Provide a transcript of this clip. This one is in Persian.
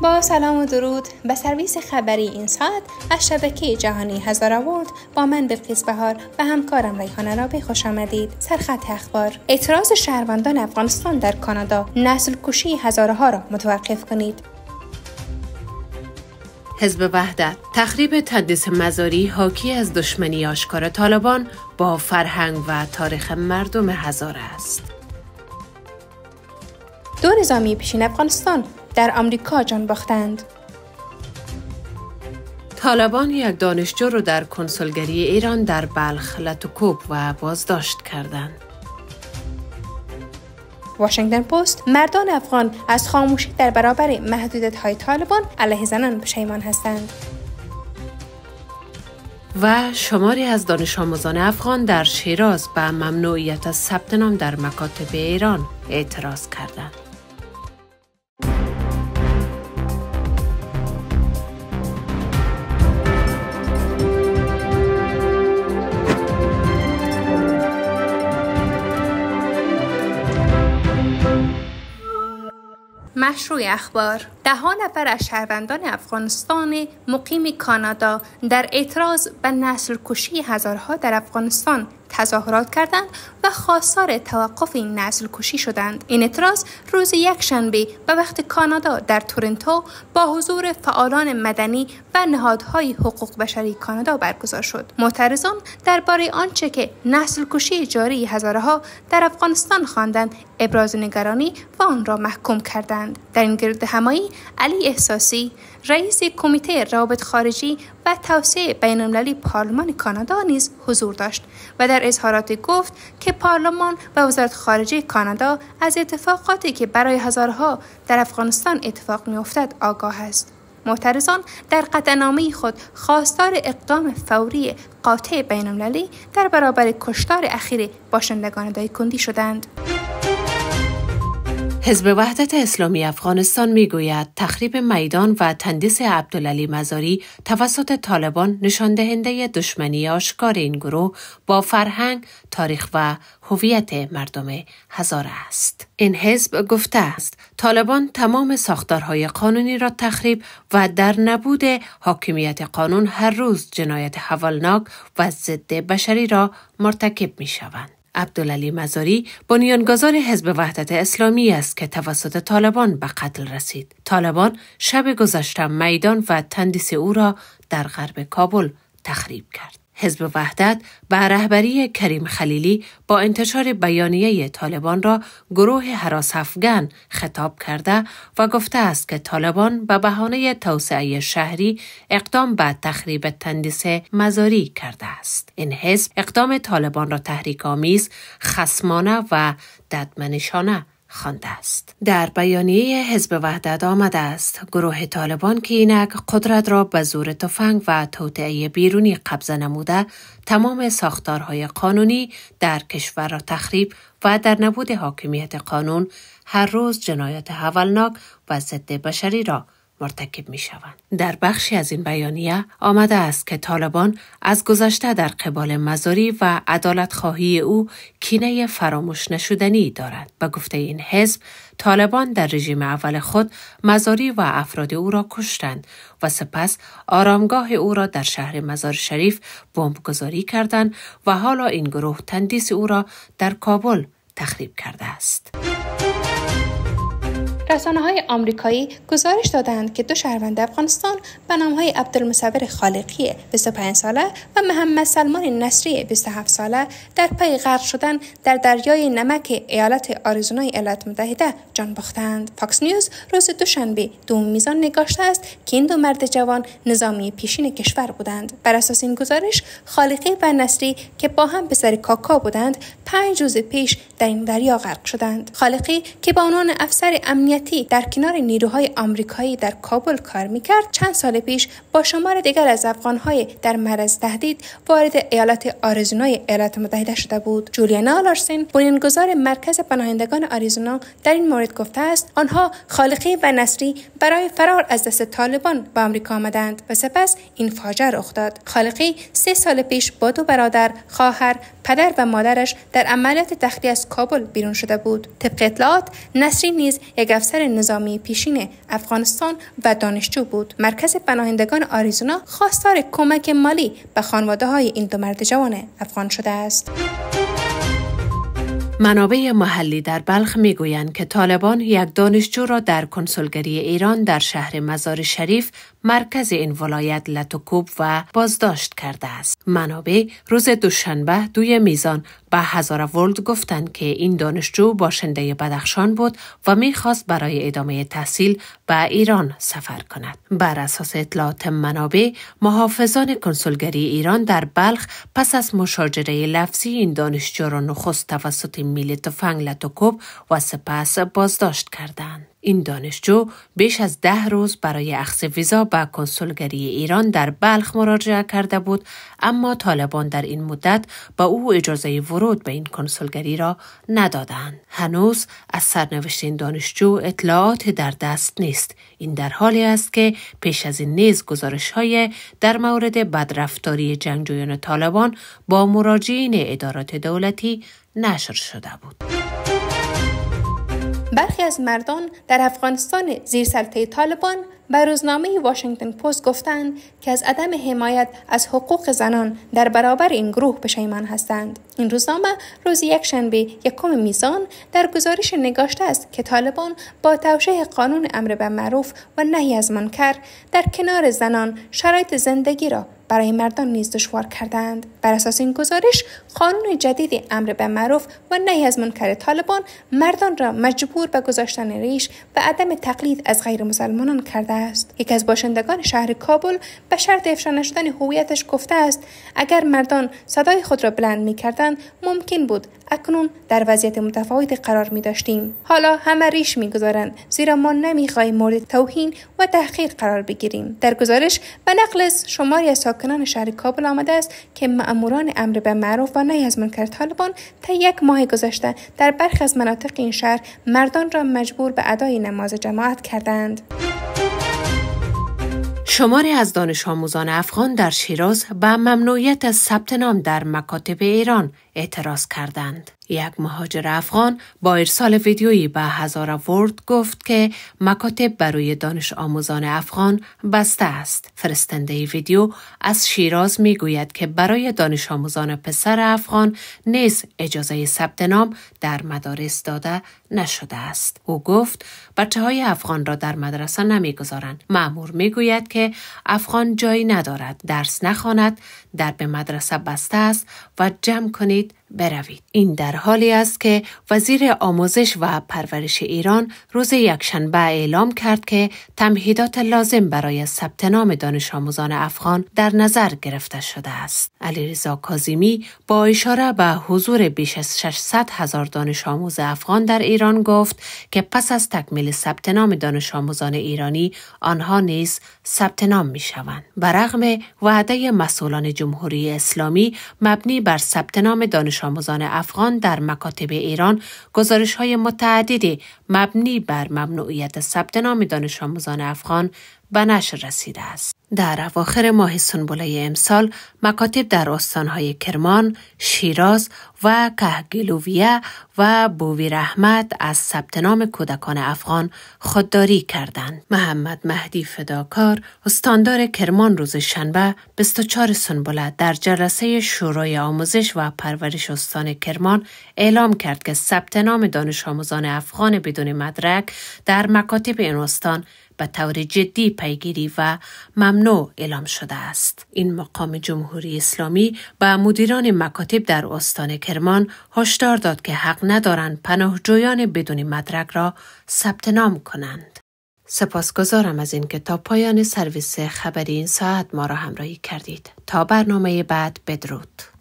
با سلام و درود به سرویس خبری این ساعت از شبکه جهانی هزار آورد با من بلقیس بهار و همکارم ریحانه را به خوش آمدید سرخط اخبار اعتراض شهروندان افغانستان در کانادا نسل کشی ها را متوقف کنید حزب وحدت تخریب تندس مزاری حاکی از دشمنی آشکار طالبان با فرهنگ و تاریخ مردم هزار است دو نظامی پیشین افغانستان در آمریکا جان باختند. طالبان یک دانشجو را در کنسولگری ایران در بلخ لتوکوب و بازداشت کردند. واشنگتن پست مردان افغان از خاموشی در برابر محدودت های طالبان علیه زنان پشیمان هستند. و شماری از دانش آموزان افغان در شیراز به ممنوعیت از ثبت نام در مکاتب ایران اعتراض کردند. مشروع اخبار ده نفر از شهروندان افغانستان مقیم کانادا در اعتراض به نسل کشی هزارها در افغانستان تظاهرات کردند و خواستار توقف این نسل کشی شدند این اعتراض روز یک شنبه به وقت کانادا در تورنتو با حضور فعالان مدنی و نهادهای حقوق بشری کانادا برگزار شد معترضان درباره آنچه که نسل کشی جاری هزاره در افغانستان خواندند ابراز نگرانی و آن را محکوم کردند در این گرد همایی علی احساسی رئیس کمیته روابط خارجی و توسعه المللی پارلمان کانادا نیز حضور داشت و در اظهارات گفت که پارلمان و وزارت خارجه کانادا از اتفاقاتی که برای هزارها در افغانستان اتفاق میافتد آگاه است معترضان در قطعنامه خود خواستار اقدام فوری قاطع المللی در برابر کشتار اخیر باشندگان دایکندی شدند. حزب وحدت اسلامی افغانستان میگوید تخریب میدان و تندیس عبدالعلی مزاری توسط طالبان نشان دهنده دشمنی آشکار این گروه با فرهنگ، تاریخ و هویت مردم هزاره است. این حزب گفته است طالبان تمام ساختارهای قانونی را تخریب و در نبود حاکمیت قانون هر روز جنایت حوالناک و ضد بشری را مرتکب می شوند. عبدالعلی مزاری بنیانگذار حزب وحدت اسلامی است که توسط طالبان به قتل رسید. طالبان شب گذشته میدان و تندیس او را در غرب کابل تخریب کرد. حزب وحدت به رهبری کریم خلیلی با انتشار بیانیه طالبان را گروه حراسافگن خطاب کرده و گفته است که طالبان به بهانه توسعه شهری اقدام به تخریب تندیس مزاری کرده است این حزب اقدام طالبان را تحریک آمیز خسمانه و ددمنشانه خوانده است در بیانیه حزب وحدت آمده است گروه طالبان که اینک قدرت را به زور تفنگ و توطعه بیرونی قبضه نموده تمام ساختارهای قانونی در کشور را تخریب و در نبود حاکمیت قانون هر روز جنایت حولناک و ضد بشری را مرتکب می شوند. در بخشی از این بیانیه آمده است که طالبان از گذشته در قبال مزاری و عدالت خواهی او کینه فراموش نشدنی دارد. به گفته این حزب طالبان در رژیم اول خود مزاری و افراد او را کشتند و سپس آرامگاه او را در شهر مزار شریف بمب گذاری کردند و حالا این گروه تندیس او را در کابل تخریب کرده است. رسانه های آمریکایی گزارش دادند که دو شهروند افغانستان به نام های عبدالمصور خالقی 25 ساله و محمد سلمان نصری 27 ساله در پی غرق شدن در دریای نمک ایالت آریزونای ایالات متحده جان باختند. فاکس نیوز روز دوشنبه دوم میزان نگاشته است که این دو مرد جوان نظامی پیشین کشور بودند. بر اساس این گزارش خالقی و نصری که با هم پسر کاکا بودند پنج روز پیش در این دریا غرق شدند. خالقی که با عنوان افسر امنیت در کنار نیروهای آمریکایی در کابل کار میکرد چند سال پیش با شمار دیگر از افغانهای در مرز تهدید وارد ایالات آریزونای ایالات متحده شده بود جولیانا لارسن بنیانگذار مرکز پناهندگان آریزونا در این مورد گفته است آنها خالقی و نصری برای فرار از دست طالبان به آمریکا آمدند و سپس این فاجعه رخ داد خالقی سه سال پیش با دو برادر خواهر پدر و مادرش در عملیات تخلیه از کابل بیرون شده بود طبق اطلاعات نصری نیز یک افسر نظامی پیشین افغانستان و دانشجو بود مرکز پناهندگان آریزونا خواستار کمک مالی به خانواده های این دو مرد جوان افغان شده است منابع محلی در بلخ گویند که طالبان یک دانشجو را در کنسولگری ایران در شهر مزار شریف مرکز این ولایت لتوکوب و بازداشت کرده است. منابع روز دوشنبه دوی میزان به هزار ورلد گفتند که این دانشجو باشنده بدخشان بود و میخواست برای ادامه تحصیل به ایران سفر کند. بر اساس اطلاعات منابع، محافظان کنسولگری ایران در بلخ پس از مشاجره لفظی این دانشجو را نخست توسط میل تفنگ لتوکوب و سپس بازداشت کردند. این دانشجو بیش از ده روز برای اخذ ویزا به کنسولگری ایران در بلخ مراجعه کرده بود اما طالبان در این مدت به او اجازه ورود به این کنسولگری را ندادند هنوز از سرنوشت این دانشجو اطلاعات در دست نیست این در حالی است که پیش از این نیز گزارش های در مورد بدرفتاری جنگجویان طالبان با مراجعین ادارات دولتی نشر شده بود. برخی از مردان در افغانستان زیر سلطه طالبان به روزنامه واشنگتن پست گفتند که از عدم حمایت از حقوق زنان در برابر این گروه پشیمان هستند این روزنامه روز شنبه یکم میزان در گزارش نگاشته است که طالبان با توشه قانون امر به معروف و نهی از منکر در کنار زنان شرایط زندگی را برای مردان نیز دشوار کردند بر اساس این گزارش قانون جدید امر به معروف و نهی از منکر طالبان مردان را مجبور به گذاشتن ریش و عدم تقلید از غیر مسلمانان کرده است یکی از باشندگان شهر کابل به شرط افشا نشدن هویتش گفته است اگر مردان صدای خود را بلند میکردند ممکن بود اکنون در وضعیت متفاوت قرار می داشتیم حالا همه ریش می گذارند زیرا ما نمیخواهیم مورد توهین و تحقیر قرار بگیریم در گزارش و نقل شماری از ساکنان شهر کابل آمده است که ماموران امر به معروف و نهی از منکر طالبان تا یک ماه گذشته در برخی از مناطق این شهر مردان را مجبور به ادای نماز جماعت کردند. شماری از دانش آموزان افغان در شیراز به ممنوعیت از ثبت نام در مکاتب ایران اعتراض کردند. یک مهاجر افغان با ارسال ویدیویی به هزار ورد گفت که مکاتب برای دانش آموزان افغان بسته است. فرستنده ویدیو از شیراز می گوید که برای دانش آموزان پسر افغان نیز اجازه ثبت نام در مدارس داده نشده است. او گفت بچه های افغان را در مدرسه نمی نمیگذارند. معمور گوید که افغان جایی ندارد، درس نخواند، در به مدرسه بسته است و جمع کنید بروید این در حالی است که وزیر آموزش و پرورش ایران روز یکشنبه اعلام کرد که تمهیدات لازم برای ثبت نام دانش آموزان افغان در نظر گرفته شده است علیرضا کازیمی با اشاره به حضور بیش از 600 هزار دانش آموز افغان در ایران گفت که پس از تکمیل ثبت نام دانش آموزان ایرانی آنها نیز ثبت نام می شوند برغم وعده مسئولان جمهوری اسلامی مبنی بر ثبت نام دانش دانش آموزان افغان در مکاتب ایران گزارش های متعددی مبنی بر ممنوعیت ثبت نام دانش آموزان افغان به نشر رسیده است. در اواخر ماه سنبوله امسال مکاتب در استانهای کرمان، شیراز و کهگلوویه و بوی رحمت از ثبت نام کودکان افغان خودداری کردند. محمد مهدی فداکار استاندار کرمان روز شنبه 24 سنبوله در جلسه شورای آموزش و پرورش استان کرمان اعلام کرد که ثبت نام دانش آموزان افغان بدون مدرک در مکاتب این استان به طور جدی پیگیری و ممنوع اعلام شده است. این مقام جمهوری اسلامی به مدیران مکاتب در استان کرمان هشدار داد که حق ندارند پناهجویان بدون مدرک را ثبت نام کنند. سپاسگزارم از اینکه تا پایان سرویس خبری این ساعت ما را همراهی کردید. تا برنامه بعد بدرود.